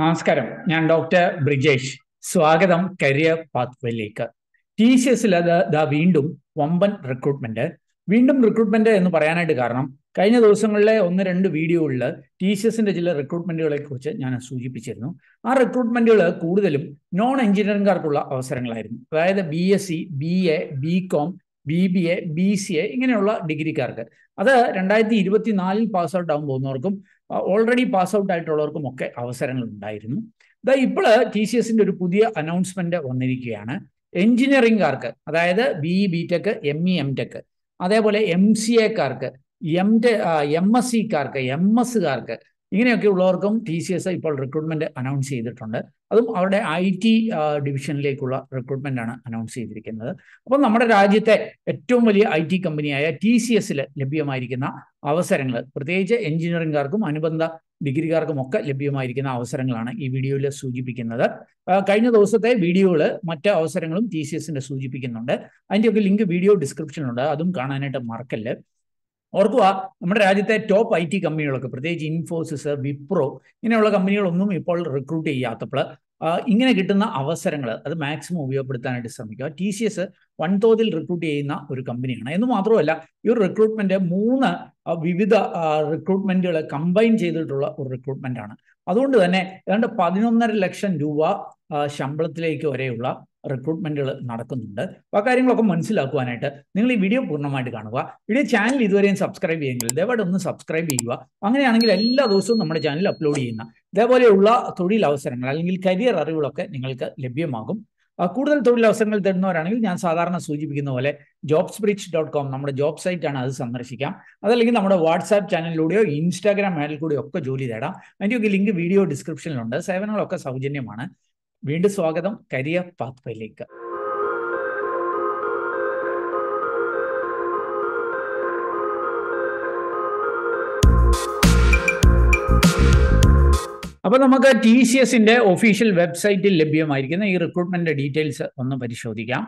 നമസ്കാരം ഞാൻ ഡോക്ടർ ബ്രിജേഷ് സ്വാഗതം കരിയർ പാത്വേയിലേക്ക് ടി സി എസിൽ ദാ വീണ്ടും വമ്പൻ റിക്രൂട്ട്മെന്റ് വീണ്ടും റിക്രൂട്ട്മെന്റ് എന്ന് പറയാനായിട്ട് കാരണം കഴിഞ്ഞ ദിവസങ്ങളിലെ ഒന്ന് രണ്ട് വീഡിയോകളിൽ ടി സി എസിന്റെ ചില റിക്രൂട്ട്മെന്റുകളെ കുറിച്ച് ഞാൻ സൂചിപ്പിച്ചിരുന്നു ആ റിക്രൂട്ട്മെന്റുകൾ കൂടുതലും നോൺ എഞ്ചിനീയറിംഗുകാർക്കുള്ള അവസരങ്ങളായിരുന്നു അതായത് B S C B A B com B B A B C A ഇങ്ങനെയുള്ള ഡിഗ്രിക്കാർക്ക് അത് രണ്ടായിരത്തി ഇരുപത്തിനാലിൽ പാസ് ഔട്ട് ആകാൻ പോകുന്നവർക്കും ഓൾറെഡി പാസ് ഔട്ട് ആയിട്ടുള്ളവർക്കും ഒക്കെ അവസരങ്ങൾ ഉണ്ടായിരുന്നു ഇതാ ഇപ്പോൾ ടി സി എസിൻ്റെ ഒരു പുതിയ അനൗൺസ്മെന്റ് വന്നിരിക്കുകയാണ് എഞ്ചിനീയറിംഗുകാർക്ക് അതായത് B E B tech M E M tech അതേപോലെ എം സി എക്കാർക്ക് എം ടെ എം എസ് സിക്കാർക്ക് എം എസ്സുകാർക്ക് ഇങ്ങനെയൊക്കെ ഉള്ളവർക്കും ടി സി എസ് ഇപ്പോൾ റിക്രൂട്ട്മെന്റ് അനൗൺസ് ചെയ്തിട്ടുണ്ട് അതും അവരുടെ ഐ ടി ഡിവിഷനിലേക്കുള്ള റിക്രൂട്ട്മെന്റ് ആണ് അനൗൺസ് ചെയ്തിരിക്കുന്നത് അപ്പോൾ നമ്മുടെ രാജ്യത്തെ ഏറ്റവും വലിയ ഐ ടി കമ്പനിയായ ടി സി എസിൽ ലഭ്യമായിരിക്കുന്ന അവസരങ്ങൾ പ്രത്യേകിച്ച് എഞ്ചിനീയറിംഗുകാർക്കും അനുബന്ധ ഒക്കെ ലഭ്യമായിരിക്കുന്ന അവസരങ്ങളാണ് ഈ വീഡിയോയിൽ സൂചിപ്പിക്കുന്നത് കഴിഞ്ഞ ദിവസത്തെ വീഡിയോകൾ മറ്റ് അവസരങ്ങളും ടി സി എസിന്റെ സൂചിപ്പിക്കുന്നുണ്ട് അതിൻ്റെയൊക്കെ ലിങ്ക് വീഡിയോ ഡിസ്ക്രിപ്ഷനുണ്ട് അതും കാണാനായിട്ട് മറക്കല്ല് ഓർക്കുക നമ്മുടെ രാജ്യത്തെ ടോപ്പ് ഐ ടി കമ്പനികളൊക്കെ പ്രത്യേകിച്ച് ഇൻഫോസിസ് വിപ്രോ ഇങ്ങനെയുള്ള കമ്പനികളൊന്നും ഇപ്പോൾ റിക്രൂട്ട് ചെയ്യാത്തപ്പോൾ ഇങ്ങനെ കിട്ടുന്ന അവസരങ്ങൾ അത് മാക്സിമം ഉപയോഗപ്പെടുത്താനായിട്ട് ശ്രമിക്കുക ടി സി എസ് വൻതോതിൽ റിക്രൂട്ട് ചെയ്യുന്ന ഒരു കമ്പനിയാണ് എന്ന് മാത്രമല്ല ഈ ഒരു റിക്രൂട്ട്മെന്റ് മൂന്ന് വിവിധ റിക്രൂട്ട്മെന്റുകൾ കമ്പൈൻ ചെയ്തിട്ടുള്ള ഒരു റിക്രൂട്ട്മെന്റ് ആണ് അതുകൊണ്ട് തന്നെ ഏതാണ്ട് പതിനൊന്നര ലക്ഷം രൂപ ശമ്പളത്തിലേക്ക് വരെയുള്ള റിക്രൂട്ട്മെന്റുകൾ നടക്കുന്നുണ്ട് അപ്പൊ ആ കാര്യങ്ങളൊക്കെ മനസ്സിലാക്കുവാനായിട്ട് നിങ്ങൾ ഈ വീഡിയോ പൂർണ്ണമായിട്ട് കാണുക വീഡിയോ ചാനൽ ഇതുവരെയും സബ്സ്ക്രൈബ് ചെയ്യുമെങ്കിൽ ദയവായിട്ട് ഒന്ന് സബ്സ്ക്രൈബ് ചെയ്യുക അങ്ങനെയാണെങ്കിൽ എല്ലാ ദിവസവും നമ്മുടെ ചാനൽ അപ്ലോഡ് ചെയ്യുന്ന ഇതേപോലെയുള്ള തൊഴിലവസരങ്ങൾ അല്ലെങ്കിൽ കരിയർ അറിവുകളൊക്കെ നിങ്ങൾക്ക് ലഭ്യമാകും കൂടുതൽ തൊഴിലവസരങ്ങൾ തരുന്നവരാണെങ്കിൽ ഞാൻ സാധാരണ സൂചിപ്പിക്കുന്ന പോലെ ജോബ്സ് ബ്രിച്ച് ഡോട്ട് കോം നമ്മുടെ ജോബ് സൈറ്റ് ആണ് അത് സന്ദർശിക്കാം അതല്ലെങ്കിൽ നമ്മുടെ വാട്സാപ്പ് ചാനലിലൂടെയോ ഇൻസ്റ്റാഗ്രാം ഹാൻഡിൽ കൂടെയോ ഒക്കെ ജോലി തേടാം അതിൻ്റെയൊക്കെ ലിങ്ക് വീഡിയോ ഡിസ്ക്രിപ്ഷനിലുണ്ട് സേവനങ്ങളൊക്കെ സൗജന്യമാണ് വീണ്ടും സ്വാഗതം കരിയർ പാത്ത് വൈലേക്ക് അപ്പൊ നമുക്ക് ടി സി എസിന്റെ ഒഫീഷ്യൽ വെബ്സൈറ്റിൽ ലഭ്യമായിരിക്കുന്ന ഈ റിക്രൂട്ട്മെന്റ് ഡീറ്റെയിൽസ് ഒന്ന് പരിശോധിക്കാം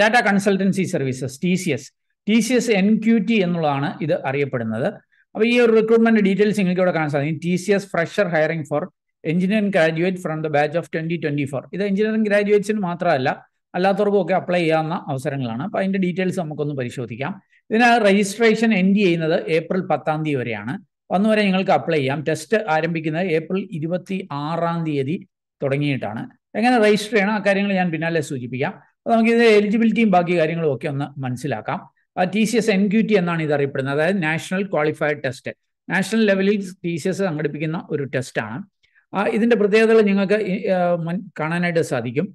Tata consultancy services T C S T C S N Q T എന്നുള്ളതാണ് ഇത് അറിയപ്പെടുന്നത് അപ്പൊ ഈ ഒരു റിക്രൂട്ട്മെന്റ് ഡീറ്റെയിൽസ് നിങ്ങൾക്ക് ഇവിടെ കാണാൻ സാധിക്കും T C S fresher hiring for engineering graduate from the batch of twenty twenty four ഇത് എഞ്ചിനീയറിംഗ് ഗ്രാജുവേറ്റ്സിന് മാത്രമല്ല അല്ലാത്തവർക്കും ഒക്കെ അപ്ലൈ ചെയ്യാവുന്ന അവസരങ്ങളാണ് അപ്പൊ അതിന്റെ ഡീറ്റെയിൽസ് നമുക്കൊന്ന് പരിശോധിക്കാം ഇതിന് രജിസ്ട്രേഷൻ എൻഡ് ചെയ്യുന്നത് ഏപ്രിൽ പത്താം തീയതി വരെയാണ് അന്ന് വരെ നിങ്ങൾക്ക് അപ്ലൈ ചെയ്യാം ടെസ്റ്റ് ആരംഭിക്കുന്നത് ഏപ്രിൽ ഇരുപത്തി ആറാം തീയതി തുടങ്ങിയിട്ടാണ് എങ്ങനെ രജിസ്റ്റർ ചെയ്യണം അക്കാര്യങ്ങൾ ഞാൻ പിന്നാലെ സൂചിപ്പിക്കാം അപ്പൊ നമുക്ക് ഇതിന്റെ എലിജിബിലിറ്റിയും ബാക്കി കാര്യങ്ങളും ഒക്കെ ഒന്ന് മനസ്സിലാക്കാം T C S N Q T എന്നാണ് ഇത് അറിയപ്പെടുന്നത് അതായത് നാഷണൽ ക്വാളിഫൈഡ് ടെസ്റ്റ് നാഷണൽ ലെവലിൽ ടി സി എസ് സംഘടിപ്പിക്കുന്ന ഒരു ടെസ്റ്റാണ് ഇതിൻ്റെ പ്രത്യേകതകൾ നിങ്ങൾക്ക് കാണാനായിട്ട് സാധിക്കും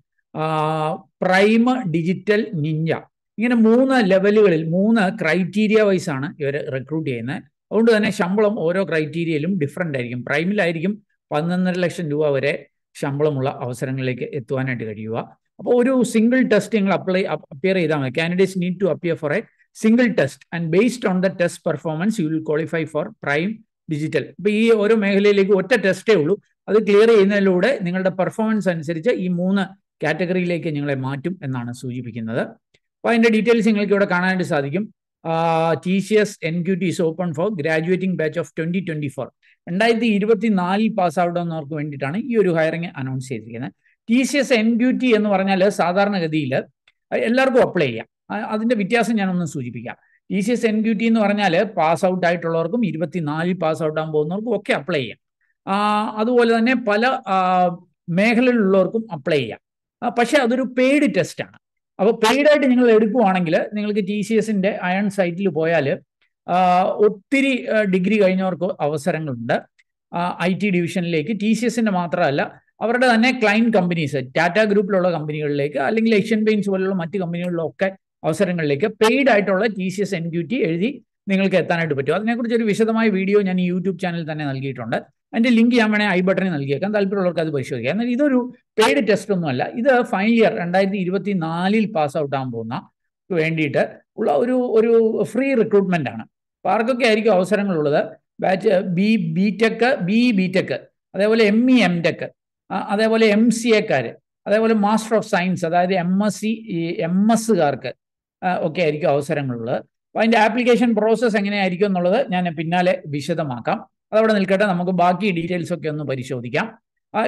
പ്രൈം ഡിജിറ്റൽ നിഞ്ച ഇങ്ങനെ മൂന്ന് ലെവലുകളിൽ മൂന്ന് ക്രൈറ്റീരിയ വൈസ് ആണ് ഇവർ റിക്രൂട്ട് ചെയ്യുന്നത് അതുകൊണ്ട് തന്നെ ശമ്പളം ഓരോ ക്രൈറ്റീരിയയിലും ഡിഫറെൻ്റ് ആയിരിക്കും പ്രൈമിലായിരിക്കും പതിനൊന്നര ലക്ഷം രൂപ വരെ ശമ്പളമുള്ള അവസരങ്ങളിലേക്ക് എത്തുവാനായിട്ട് കഴിയുക അപ്പോൾ ഒരു സിംഗിൾ ടെസ്റ്റ് നിങ്ങൾ അപ്ലൈ അപ്പിയർ ചെയ്താൽ മതി candidates need to appear for a single test and based on the test performance you will qualify for prime digital അപ്പോൾ ഈ ഓരോ മേഖലയിലേക്ക് ഒറ്റ ടെസ്റ്റേ ഉള്ളൂ അത് ക്ലിയർ ചെയ്യുന്നതിലൂടെ നിങ്ങളുടെ പെർഫോമൻസ് അനുസരിച്ച് ഈ മൂന്ന് കാറ്റഗറിയിലേക്ക് നിങ്ങളെ മാറ്റും എന്നാണ് സൂചിപ്പിക്കുന്നത് അപ്പോൾ അതിൻ്റെ ഡീറ്റെയിൽസ് നിങ്ങൾക്ക് ഇവിടെ കാണാനായിട്ട് സാധിക്കും T C S N Q T is open for graduating batch of twenty twenty four രണ്ടായിരത്തി ഇരുപത്തി നാലിൽ ആവുന്നവർക്ക് വേണ്ടിയിട്ടാണ് ഈ ഒരു ഹയറിംഗ് അനൗൺസ് ചെയ്തിരിക്കുന്നത് T C S N Q T എന്ന് പറഞ്ഞാൽ സാധാരണഗതിയിൽ എല്ലാവർക്കും അപ്ലൈ ചെയ്യാം അതിൻ്റെ വ്യത്യാസം ഞാനൊന്ന് സൂചിപ്പിക്കാം T C S N Q T എന്ന് പറഞ്ഞാൽ പാസ് ഔട്ട് ആയിട്ടുള്ളവർക്കും ഇരുപത്തിനാലിൽ പാസ് ഔട്ട് ആകാൻ പോകുന്നവർക്കും ഒക്കെ അപ്ലൈ ചെയ്യാം അതുപോലെ തന്നെ പല മേഖലയിലുള്ളവർക്കും അപ്ലൈ ചെയ്യാം പക്ഷേ അതൊരു പെയ്ഡ് ടെസ്റ്റാണ് അപ്പോൾ പെയ്ഡായിട്ട് നിങ്ങൾ എടുക്കുവാണെങ്കിൽ നിങ്ങൾക്ക് ടി സി എസിൻ്റെ അയൺ സൈറ്റിൽ പോയാൽ ഒത്തിരി ഡിഗ്രി കഴിഞ്ഞവർക്ക് അവസരങ്ങളുണ്ട് ഐ ടി ഡിവിഷനിലേക്ക് ടി സി എസിൻ്റെ മാത്രമല്ല അവരുടെ തന്നെ ക്ലൈൻറ്റ് കമ്പനീസ് ടാറ്റ ഗ്രൂപ്പിലുള്ള കമ്പനികളിലേക്ക് അല്ലെങ്കിൽ ഏഷ്യൻ പെയിൻസ് പോലുള്ള മറ്റ് കമ്പനികളിലൊക്കെ അവസരങ്ങളിലേക്ക് പെയ്ഡ് ആയിട്ടുള്ള T C S N Q T എഴുതി നിങ്ങൾക്ക് എത്താനായിട്ട് പറ്റും അതിനെക്കുറിച്ച് ഒരു വിശദമായ വീഡിയോ ഞാൻ ഈ യൂട്യൂബ് ചാനലിൽ തന്നെ നൽകിയിട്ടുണ്ട് അതിന്റെ ലിങ്ക് ഞാൻ വേണേൽ ഐ ബട്ടണിൽ നൽകിയേക്കാം താല്പര്യമുള്ളവർക്ക് അത് പരിശോധിക്കാം എന്നാൽ ഇതൊരു പെയ്ഡ് ടെസ്റ്റ് ഒന്നുമല്ല ഇത് ഫൈനൽ ഇയർ രണ്ടായിരത്തി ഇരുപത്തി നാലിൽ പാസ് ഔട്ട് ആകാൻ പോകുന്ന വേണ്ടിയിട്ട് ഉള്ള ഒരു ഒരു ഫ്രീ റിക്രൂട്ട്മെന്റ് ആണ് ആർക്കൊക്കെ ആയിരിക്കും അവസരങ്ങളുള്ളത് batch B B tech B B tech അതേപോലെ എം ഇ എം ടെക് അതേപോലെ എം സി എക്കാർ അതേപോലെ മാസ്റ്റർ ഓഫ് സയൻസ് അതായത് എം എസ് സി എം എസ്സുകാർക്ക് ഒക്കെ ആയിരിക്കും അവസരങ്ങളുള്ളത് അപ്പോൾ അതിൻ്റെ ആപ്ലിക്കേഷൻ പ്രോസസ്സ് എങ്ങനെയായിരിക്കും എന്നുള്ളത് ഞാൻ പിന്നാലെ വിശദമാക്കാം അതവിടെ നിൽക്കട്ടെ നമുക്ക് ബാക്കി ഡീറ്റെയിൽസ് ഒക്കെ ഒന്ന് പരിശോധിക്കാം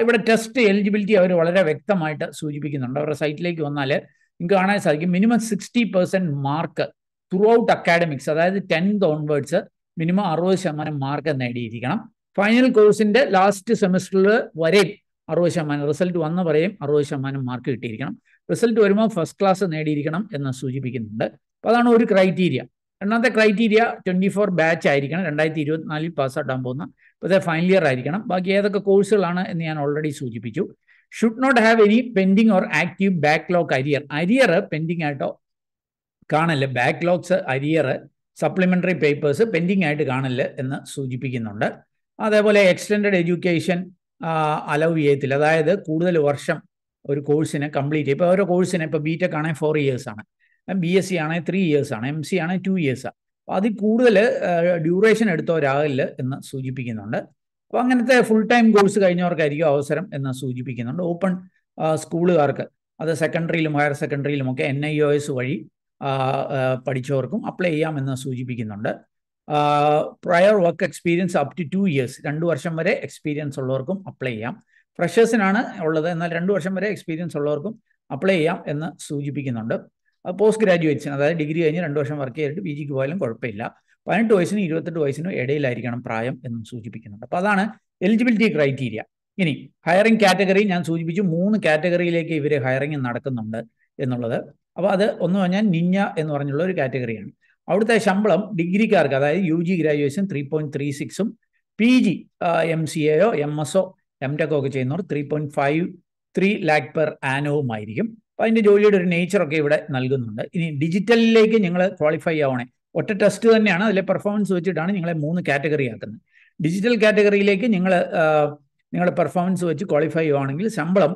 ഇവിടെ ടെസ്റ്റ് എലിജിബിലിറ്റി അവർ വളരെ വ്യക്തമായിട്ട് സൂചിപ്പിക്കുന്നുണ്ട് അവരുടെ സൈറ്റിലേക്ക് വന്നാൽ നിങ്ങൾക്ക് കാണാൻ സാധിക്കും minimum sixty percent mark throughout academics അതായത് ടെൻത്ത് ഓൺവേർഡ്സ് മിനിമം അറുപത് ശതമാനം മാർക്ക് നേടിയിരിക്കണം ഫൈനൽ കോഴ്സിൻ്റെ ലാസ്റ്റ് സെമിസ്റ്ററിൽ വരെയും അറുപത് ശതമാനം റിസൾട്ട് വന്ന പറയും അറുപത് ശതമാനം മാർക്ക് കിട്ടിയിരിക്കണം റിസൾട്ട് വരുമ്പോൾ ഫസ്റ്റ് ക്ലാസ് നേടിയിരിക്കണം എന്ന് സൂചിപ്പിക്കുന്നുണ്ട് അപ്പോൾ അതാണ് ഒരു ക്രൈറ്റീരിയ രണ്ടാമത്തെ ക്രൈറ്റീരിയ ട്വൻറ്റി ഫോർ ബാച്ച് ആയിരിക്കണം രണ്ടായിരത്തി ഇരുപത്തിനാലിൽ പാസ്സാക്കാൻ പോകുന്ന ഇപ്പോഴത്തെ ഫൈനൽ ഇയർ ആയിരിക്കണം ബാക്കി ഏതൊക്കെ കോഴ്സുകളാണ് എന്ന് ഞാൻ ഓൾറെഡി സൂചിപ്പിച്ചു should not have any pending or active backlog arrear arrear pending ആയിട്ടോ കാണല് backlogs arrear supplementary papers pending ആയിട്ട് കാണല് എന്ന് സൂചിപ്പിക്കുന്നുണ്ട് അതേപോലെ എക്സ്റ്റൻഡ് എഡ്യൂക്കേഷൻ അലവ് ചെയ്യത്തില്ല അതായത് കൂടുതൽ വർഷം ഒരു കോഴ്സിനെ കംപ്ലീറ്റ് ഇപ്പോൾ ഓരോ കോഴ്സിനെ ഇപ്പോൾ ബിടെക് ആണെങ്കിൽ ഫോർ ഇയേഴ്സ് ആണ് ബി എസ് സി ആണെങ്കിൽ ത്രീ ഇയേഴ്സ് ആണ് എം സി ആണെങ്കിൽ ടു ഇയേഴ്സാണ് അപ്പോൾ അതിൽ കൂടുതൽ ഡ്യൂറേഷൻ എടുത്തവരാകില്ല എന്ന് സൂചിപ്പിക്കുന്നുണ്ട് അപ്പോൾ അങ്ങനത്തെ ഫുൾ ടൈം കോഴ്സ് കഴിഞ്ഞവർക്കായിരിക്കും അവസരം എന്ന് സൂചിപ്പിക്കുന്നുണ്ട് ഓപ്പൺ സ്കൂളുകാർക്ക് അത് സെക്കൻഡറിയിലും ഹയർ സെക്കൻഡറിയിലും ഒക്കെ എൻ ഐ ഒ എസ് വഴി പഠിച്ചവർക്കും അപ്ലൈ ചെയ്യാമെന്ന് സൂചിപ്പിക്കുന്നുണ്ട് prior work experience up to two years രണ്ട് വർഷം വരെ എക്സ്പീരിയൻസ് ഉള്ളവർക്കും അപ്ലൈ ചെയ്യാം ഫ്രഷേഴ്സിനാണ് ഉള്ളത് എന്നാൽ രണ്ട് വർഷം വരെ എക്സ്പീരിയൻസ് ഉള്ളവർക്കും അപ്ലൈ ചെയ്യാം എന്ന് സൂചിപ്പിക്കുന്നുണ്ട് പോസ്റ്റ് ഗ്രാജുവേറ്റ്സിന് അതായത് ഡിഗ്രി കഴിഞ്ഞ് രണ്ട് വർഷം വർക്ക് ചെയ്തിട്ട് പി ജിക്ക് പോയാലും കുഴപ്പമില്ല പതിനെട്ട് വയസ്സിനും ഇരുപത്തെട്ട് വയസ്സിനും ഇടയിലായിരിക്കണം പ്രായം എന്നും സൂചിപ്പിക്കുന്നുണ്ട് അപ്പോൾ അതാണ് എലിജിബിലിറ്റി ക്രൈറ്റീരിയ ഇനി ഹയറിംഗ് കാറ്റഗറി ഞാൻ സൂചിപ്പിച്ചു മൂന്ന് കാറ്റഗറിയിലേക്ക് ഇവർ ഹയറിംഗ് നടക്കുന്നുണ്ട് എന്നുള്ളത് അപ്പോൾ അത് ഒന്ന് പറഞ്ഞാൽ നിഞ്ഞ എന്ന് പറഞ്ഞുള്ള ഒരു കാറ്റഗറിയാണ് അവിടുത്തെ ശമ്പളം ഡിഗ്രിക്കാർക്ക് അതായത് U G graduation three point three സിക്സും പി ജി എം സി എയോ എം എസ് ഒ എം ടെക്കോ ഒക്കെ ചെയ്യുന്നവർ three point five three lakh per ആനവുമായിരിക്കും അപ്പോൾ അതിൻ്റെ ജോലിയുടെ ഒരു നേച്ചറൊക്കെ ഇവിടെ നൽകുന്നുണ്ട് ഇനി ഡിജിറ്റലിലേക്ക് നിങ്ങൾ ക്വാളിഫൈ ആവണേ ഒറ്റ ടെസ്റ്റ് തന്നെയാണ് അതിലെ പെർഫോമൻസ് വെച്ചിട്ടാണ് നിങ്ങളെ മൂന്ന് കാറ്റഗറി ആക്കുന്നത് ഡിജിറ്റൽ കാറ്റഗറിയിലേക്ക് നിങ്ങൾ നിങ്ങളുടെ പെർഫോമൻസ് വെച്ച് ക്വാളിഫൈ ചെയ്യുവാണെങ്കിൽ ശമ്പളം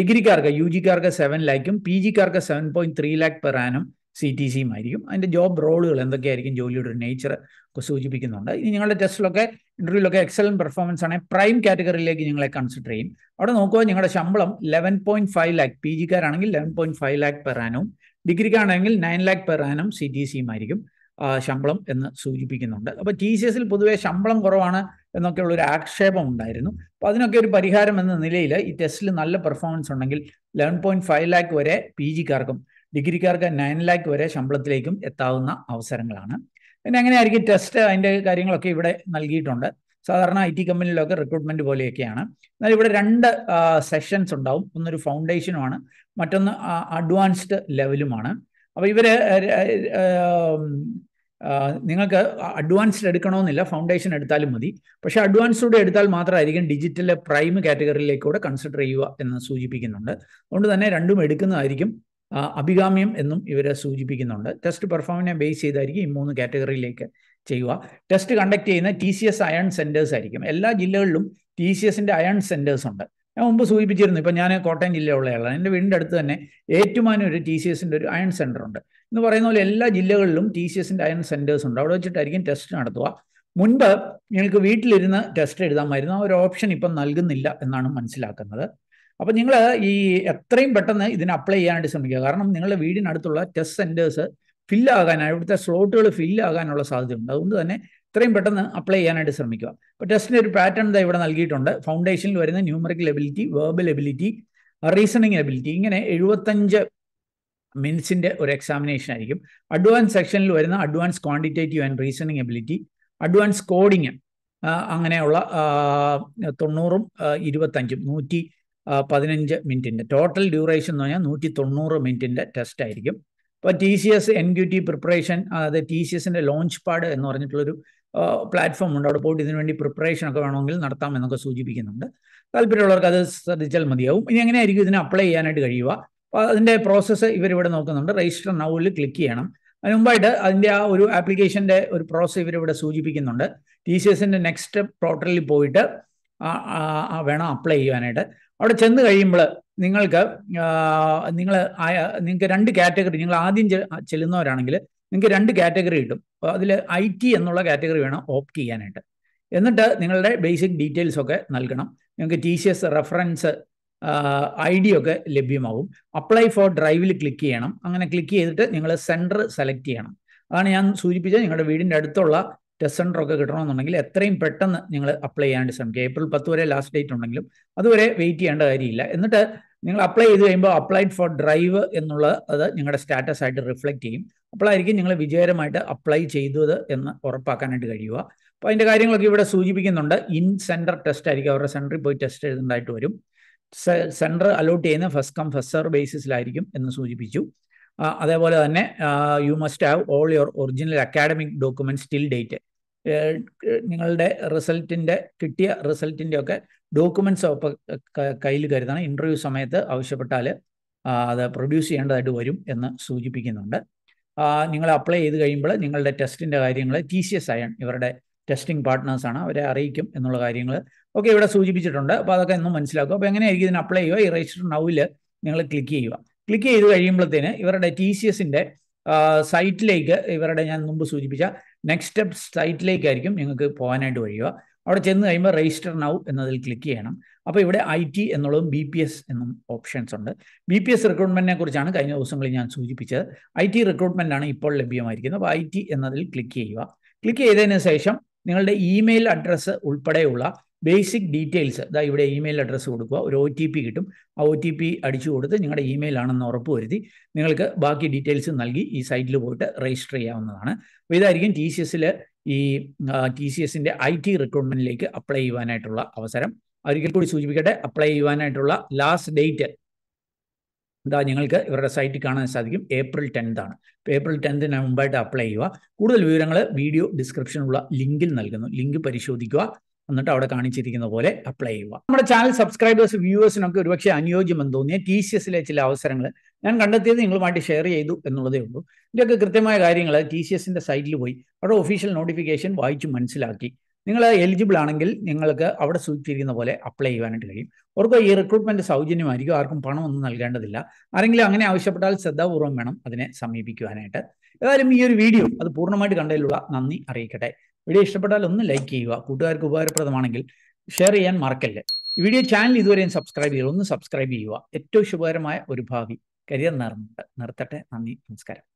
ഡിഗ്രിക്കാർക്ക് യു ജിക്കാർക്ക് സെവൻ ലാക്കും പി ജിക്കാർക്ക് seven point three lakh per ആനും സി ടി സിയും ആയിരിക്കും അതിൻ്റെ ജോബ് റോളുകൾ എന്തൊക്കെയായിരിക്കും ജോലിയുടെ ഒരു നേച്ചർ ഒക്കെ സൂചിപ്പിക്കുന്നുണ്ട് ഇനി നിങ്ങളുടെ ടെസ്റ്റിലൊക്കെ ഇൻ്റർവ്യൂലൊക്കെ എക്സലൻറ്റ് പെർഫോമൻസ് ആണെങ്കിൽ പ്രൈം കാറ്റഗറിയിലേക്ക് നിങ്ങളെ കൺസിഡർ ചെയ്യും അവിടെ നോക്കുക നിങ്ങളുടെ ശമ്പളം eleven point five lakh P ജിക്കാരാണെങ്കിൽ eleven point five lakh per ആനും ഡിഗ്രിക്കാണെങ്കിൽ nine lakh per C T സിയും ആയിരിക്കും ശമ്പളം എന്ന് സൂചിപ്പിക്കുന്നുണ്ട് അപ്പോൾ ടി സി എസിൽ പൊതുവെ ശമ്പളം കുറവാണ് എന്നൊക്കെയുള്ളൊരു ഒരു ആക്ഷേപം ഉണ്ടായിരുന്നു അപ്പോൾ അതിനൊക്കെ ഒരു പരിഹാരം എന്ന നിലയിൽ ഈ ടെസ്റ്റിൽ നല്ല പെർഫോമൻസ് ഉണ്ടെങ്കിൽ ലെവൻ പോയിന്റ് ഫൈവ് ലാക്ക് വരെ പി ജിക്കാർക്കും ഡിഗ്രിക്കാർക്ക് നയൻ ലാക്ക് വരെ ശമ്പളത്തിലേക്കും എത്താവുന്ന അവസരങ്ങളാണ് പിന്നെ ആയിരിക്കും ടെസ്റ്റ് അതിൻ്റെ കാര്യങ്ങളൊക്കെ ഇവിടെ നൽകിയിട്ടുണ്ട് സാധാരണ ഐ ടി കമ്പനിയിലൊക്കെ റിക്രൂട്ട്മെന്റ് പോലെയൊക്കെയാണ് എന്നാൽ ഇവിടെ രണ്ട് സെഷൻസ് ഉണ്ടാവും ഒന്നൊരു ഫൗണ്ടേഷനുമാണ് മറ്റൊന്ന് അഡ്വാൻസ്ഡ് ലെവലുമാണ് അപ്പോൾ ഇവർ നിങ്ങൾക്ക് അഡ്വാൻസ്ഡ് എടുക്കണമെന്നില്ല ഫൗണ്ടേഷൻ എടുത്താലും മതി പക്ഷേ അഡ്വാൻസ് കൂടെ എടുത്താൽ മാത്രമായിരിക്കും ഡിജിറ്റലിലെ പ്രൈം കാറ്റഗറിയിലേക്ക് കൺസിഡർ ചെയ്യുക എന്ന് സൂചിപ്പിക്കുന്നുണ്ട് അതുകൊണ്ട് തന്നെ രണ്ടും എടുക്കുന്നതായിരിക്കും അഭികാമ്യം എന്നും ഇവരെ സൂചിപ്പിക്കുന്നുണ്ട് ടെസ്റ്റ് പെർഫോമിനെ ബേസ് ചെയ്തായിരിക്കും ഈ മൂന്ന് കാറ്റഗറിയിലേക്ക് ചെയ്യുക ടെസ്റ്റ് കണ്ടക്ട് ചെയ്യുന്ന T C S iON centres ആയിരിക്കും എല്ലാ ജില്ലകളിലും ടി സി എസിൻ്റെ അയൺ സെൻറ്റേഴ്സ് ഉണ്ട് ഞാൻ മുമ്പ് സൂചിപ്പിച്ചിരുന്നു ഇപ്പം ഞാൻ കോട്ടയം ജില്ലയിലുള്ളയാളാണ് എൻ്റെ വീടിൻ്റെ അടുത്ത് തന്നെ ഏറ്റുമാനം ഒരു ടി സി എസിൻ്റെ ഒരു അയൺ സെൻറ്റർ ഉണ്ട് എന്ന് പറയുന്ന പോലെ എല്ലാ ജില്ലകളിലും ടി സി എസിൻ്റെ അയൺ സെൻറ്റേഴ്സ് ഉണ്ട് അവിടെ വെച്ചിട്ടായിരിക്കും ടെസ്റ്റ് നടത്തുക മുൻപ് നിങ്ങൾക്ക് വീട്ടിലിരുന്ന് ടെസ്റ്റ് എഴുതാമായിരുന്നു ആ ഒരു ഓപ്ഷൻ ഇപ്പം നൽകുന്നില്ല എന്നാണ് മനസ്സിലാക്കുന്നത് അപ്പോൾ നിങ്ങൾ ഈ എത്രയും പെട്ടെന്ന് ഇതിന് അപ്ലൈ ചെയ്യാനായിട്ട് ശ്രമിക്കുക കാരണം നിങ്ങളുടെ വീടിനടുത്തുള്ള ടെസ്റ്റ് സെൻറ്റേഴ്സ് ഫില്ലാകാൻ ഇവിടുത്തെ സ്ലോട്ടുകൾ ഫില്ലാകാനുള്ള സാധ്യതയുണ്ട് അതുകൊണ്ട് തന്നെ എത്രയും പെട്ടെന്ന് അപ്ലൈ ചെയ്യാനായിട്ട് ശ്രമിക്കുക അപ്പോൾ ടെസ്റ്റിൻ്റെ ഒരു പാറ്റേൺ ഇവിടെ നൽകിയിട്ടുണ്ട് ഫൗണ്ടേഷനിൽ വരുന്ന numerical ability verbal ability reasoning ability ഇങ്ങനെ എഴുപത്തഞ്ച് മിനിറ്റ്സിൻ്റെ ഒരു എക്സാമിനേഷൻ ആയിരിക്കും അഡ്വാൻസ് സെക്ഷനിൽ വരുന്ന advance quantitative and reasoning ability advance coding അങ്ങനെയുള്ള തൊണ്ണൂറും ഇരുപത്തഞ്ചും നൂറ്റി പതിനഞ്ച് മിനിറ്റിൻ്റെ ടോട്ടൽ ഡ്യൂറേഷൻ എന്ന് പറഞ്ഞാൽ നൂറ്റി തൊണ്ണൂറ് മിനിറ്റിൻ്റെ ടെസ്റ്റ് ആയിരിക്കും അപ്പോൾ T C S N Q T preparation അതായത് ടി സി എസിൻ്റെ ലോഞ്ച് പാഡ് എന്ന് പറഞ്ഞിട്ടുള്ളൊരു പ്ലാറ്റ്ഫോം ഉണ്ട് അവിടെ പോയിട്ട് ഇതിനുവേണ്ടി പ്രിപ്പറേഷൻ ഒക്കെ വേണമെങ്കിൽ നടത്താം എന്നൊക്കെ സൂചിപ്പിക്കുന്നുണ്ട് താല്പര്യമുള്ളവർക്ക് അത് ശ്രദ്ധിച്ചാൽ മതിയാവും ഇനി എങ്ങനെയായിരിക്കും ഇതിനെ അപ്ലൈ ചെയ്യാനായിട്ട് കഴിയുക അപ്പോൾ അതിൻ്റെ പ്രോസസ്സ് ഇവരിവിടെ നോക്കുന്നുണ്ട് രജിസ്റ്റർ നൗവിൽ ക്ലിക്ക് ചെയ്യണം അതിന് മുമ്പായിട്ട് അതിൻ്റെ ആ ഒരു ആപ്ലിക്കേഷൻ്റെ ഒരു പ്രോസസ്സ് ഇവരിവിടെ സൂചിപ്പിക്കുന്നുണ്ട് ടി സി എസിൻ്റെ നെക്സ്റ്റ് പോർട്ടലിൽ പോയിട്ട് വേണം അപ്ലൈ ചെയ്യാനായിട്ട് അവിടെ ചെന്ന് കഴിയുമ്പോൾ നിങ്ങൾക്ക് നിങ്ങൾ നിങ്ങൾക്ക് രണ്ട് കാറ്റഗറി നിങ്ങൾ ആദ്യം ചെല്ലുന്നവരാണെങ്കിൽ നിങ്ങൾക്ക് രണ്ട് കാറ്റഗറി കിട്ടും അതിൽ ഐ ടി എന്നുള്ള കാറ്റഗറി വേണം ഓപ്റ്റ് ചെയ്യാനായിട്ട് എന്നിട്ട് നിങ്ങളുടെ ബേസിക് ഡീറ്റെയിൽസ് ഒക്കെ നൽകണം നിങ്ങൾക്ക് T C S reference I D ഒക്കെ ലഭ്യമാവും അപ്ലൈ ഫോർ ഡ്രൈവിൽ ക്ലിക്ക് ചെയ്യണം അങ്ങനെ ക്ലിക്ക് ചെയ്തിട്ട് നിങ്ങൾ സെൻറ്റർ സെലക്ട് ചെയ്യണം അതാണ് ഞാൻ സൂചിപ്പിച്ചത് നിങ്ങളുടെ വീടിൻ്റെ അടുത്തുള്ള ടെസ്റ്റ് സെൻറ്റർ ഒക്കെ കിട്ടണമെന്നുണ്ടെങ്കിൽ എത്രയും പെട്ടെന്ന് നിങ്ങൾ അപ്ലൈ ചെയ്യാണ്ട് ശ്രമിക്കുക ഏപ്രിൽ പത്ത് വരെ ലാസ്റ്റ് ഡേറ്റ് ഉണ്ടെങ്കിലും അതുവരെ വെയിറ്റ് ചെയ്യേണ്ട കാര്യമില്ല എന്നിട്ട് നിങ്ങൾ അപ്ലൈ ചെയ്ത് കഴിയുമ്പോൾ അപ്ലൈഡ് ഫോർ ഡ്രൈവ് എന്നുള്ള അത് നിങ്ങളുടെ സ്റ്റാറ്റസ് ആയിട്ട് റിഫ്ലക്റ്റ് ചെയ്യും അപ്പോഴായിരിക്കും നിങ്ങൾ വിജയകരമായിട്ട് അപ്ലൈ ചെയ്തത് എന്ന് ഉറപ്പാക്കാനായിട്ട് കഴിയുക അപ്പോൾ അതിൻ്റെ കാര്യങ്ങളൊക്കെ ഇവിടെ സൂചിപ്പിക്കുന്നുണ്ട് ഇൻ സെൻറ്റർ ടെസ്റ്റ് ആയിരിക്കും അവരുടെ സെൻറ്ററിൽ പോയി ടെസ്റ്റ് എഴുതുന്നതായിട്ട് വരും സെൻറ്റർ അലോട്ട് ചെയ്യുന്ന ഫസ്റ്റ് കം ഫസ്റ്റ് സെർവ് ബേസിസിലായിരിക്കും എന്ന് സൂചിപ്പിച്ചു അതേപോലെ തന്നെ you must have all your original academic documents still date നിങ്ങളുടെ റിസൾട്ടിൻ്റെ കിട്ടിയ റിസൾട്ടിൻ്റെ ഒക്കെ ഡോക്യുമെന്റ്സ് ഒപ്പം കയ്യിൽ കരുതണം ഇൻ്റർവ്യൂ സമയത്ത് ആവശ്യപ്പെട്ടാൽ അത് പ്രൊഡ്യൂസ് ചെയ്യേണ്ടതായിട്ട് വരും എന്ന് സൂചിപ്പിക്കുന്നുണ്ട് നിങ്ങൾ അപ്ലൈ ചെയ്ത് കഴിയുമ്പോൾ നിങ്ങളുടെ ടെസ്റ്റിൻ്റെ കാര്യങ്ങൾ ടി സി എസ് ആയാണ് ഇവരുടെ ടെസ്റ്റിംഗ് പാർട്ട്നേഴ്സാണ് അവരെ അറിയിക്കും എന്നുള്ള കാര്യങ്ങൾ ഒക്കെ ഇവിടെ സൂചിപ്പിച്ചിട്ടുണ്ട് അപ്പോൾ അതൊക്കെ ഒന്ന് മനസ്സിലാക്കുക അപ്പോൾ എങ്ങനെയായിരിക്കും ഇതിന് അപ്ലൈ ചെയ്യുക ഈ രജിസ്റ്റർ നൗവിൽ നിങ്ങൾ ക്ലിക്ക് ചെയ്യുക ക്ലിക്ക് ചെയ്ത് കഴിയുമ്പോഴത്തേന് ഇവരുടെ ടി സി എസിൻ്റെ സൈറ്റിലേക്ക് ഇവരുടെ ഞാൻ മുമ്പ് സൂചിപ്പിച്ച നെക്സ്റ്റ് സ്റ്റെപ്പ് സൈറ്റിലേക്കായിരിക്കും നിങ്ങൾക്ക് പോകാനായിട്ട് കഴിയുക അവിടെ ചെന്ന് കഴിയുമ്പോൾ രജിസ്റ്റർ നൗ എന്നതിൽ ക്ലിക്ക് ചെയ്യണം അപ്പോൾ ഇവിടെ ഐ ടി എന്നുള്ളതും ബി പി എസ് എന്നും ഓപ്ഷൻസ് ഉണ്ട് ബി പി എസ് റിക്രൂട്ട്മെൻറ്റിനെ കുറിച്ചാണ് കഴിഞ്ഞ ദിവസങ്ങളിൽ ഞാൻ സൂചിപ്പിച്ചത് ഐ ടി റിക്രൂട്ട്മെൻറ്റാണ് ഇപ്പോൾ ലഭ്യമായിരിക്കുന്നത് അപ്പോൾ ഐ ടി എന്നതിൽ ക്ലിക്ക് ചെയ്യുക ക്ലിക്ക് ചെയ്തതിന് ശേഷം നിങ്ങളുടെ ഇമെയിൽ അഡ്രസ്സ് ഉൾപ്പെടെയുള്ള ബേസിക് ഡീറ്റെയിൽസ് ഇതാ ഇവിടെ ഇമെയിൽ അഡ്രസ്സ് കൊടുക്കുക ഒരു ഒ ടി പി കിട്ടും ആ ഒ ടി പി അടിച്ചു കൊടുത്ത് നിങ്ങളുടെ ഇമെയിൽ ആണെന്ന് ഉറപ്പ് വരുത്തി നിങ്ങൾക്ക് ബാക്കി ഡീറ്റെയിൽസ് നൽകി ഈ സൈറ്റിൽ പോയിട്ട് രജിസ്റ്റർ ചെയ്യാവുന്നതാണ് അപ്പോൾ ഇതായിരിക്കും ടി സി എസിൽ ഈ ടി സി എസിൻ്റെ ഐ ടി റിക്രൂട്ട്മെൻറ്റിലേക്ക് അപ്ലൈ ചെയ്യുവാനായിട്ടുള്ള അവസരം ഒരിക്കൽ കൂടി സൂചിപ്പിക്കട്ടെ അപ്ലൈ ചെയ്യുവാനായിട്ടുള്ള ലാസ്റ്റ് ഡേറ്റ് എന്താ നിങ്ങൾക്ക് ഇവരുടെ സൈറ്റിൽ കാണാൻ സാധിക്കും ഏപ്രിൽ ടെൻത്ത് ആണ് ഏപ്രിൽ ടെൻത്തിന് മുമ്പായിട്ട് അപ്ലൈ ചെയ്യുക കൂടുതൽ വിവരങ്ങൾ വീഡിയോ ഡിസ്ക്രിപ്ഷനുള്ള ലിങ്കിൽ നൽകുന്നു ലിങ്ക് പരിശോധിക്കുക എന്നിട്ട് അവിടെ കാണിച്ചിരിക്കുന്ന പോലെ അപ്ലൈ ചെയ്യുക നമ്മുടെ ചാനൽ സബ്സ്ക്രൈബേഴ്സ് വ്യൂവേഴ്സിനൊക്കെ ഒരുപക്ഷെ അനുയോജ്യമെന്ന് തോന്നിയ ടി സി എസിലെ ചില അവസരങ്ങൾ ഞാൻ കണ്ടെത്തിയത് നിങ്ങളുമായിട്ട് ഷെയർ ചെയ്തു എന്നുള്ളതേ ഉള്ളൂ ഇതിൻ്റെയൊക്കെ കൃത്യമായ കാര്യങ്ങൾ ടി സി എസിൻ്റെ സൈറ്റിൽ പോയി അവിടെ ഒഫീഷ്യൽ നോട്ടിഫിക്കേഷൻ വായിച്ചു മനസ്സിലാക്കി നിങ്ങൾ എലിജിബിൾ ആണെങ്കിൽ നിങ്ങൾക്ക് അവിടെ സൂചിപ്പിച്ചിരിക്കുന്ന പോലെ അപ്ലൈ ചെയ്യുവാനായിട്ട് കഴിയും ഓർക്കുക ഈ റിക്രൂട്ട്മെന്റ് സൗജന്യമായിരിക്കും ആർക്കും പണമൊന്നും നൽകേണ്ടതില്ല ആരെങ്കിലും അങ്ങനെ ആവശ്യപ്പെട്ടാൽ ശ്രദ്ധാപൂർവ്വം വേണം അതിനെ സമീപിക്കുവാനായിട്ട് ഏതായാലും ഈ ഒരു വീഡിയോ അത് പൂർണ്ണമായിട്ട് കണ്ടതിലുള്ള നന്ദി അറിയിക്കട്ടെ വീഡിയോ ഇഷ്ടപ്പെട്ടാൽ ഒന്ന് ലൈക്ക് ചെയ്യുക കൂട്ടുകാർക്ക് ഉപകാരപ്രദമാണെങ്കിൽ ഷെയർ ചെയ്യാൻ മറക്കല്ലേ വീഡിയോ ചാനൽ ഇതുവരെയും സബ്സ്ക്രൈബ് ചെയ്യുക ഒന്ന് സബ്സ്ക്രൈബ് ചെയ്യുക ഏറ്റവും ശുഭകരമായ ഒരു ഭാവി കരിയർ നേർന്നിട്ട് നിർത്തട്ടെ നന്ദി നമസ്കാരം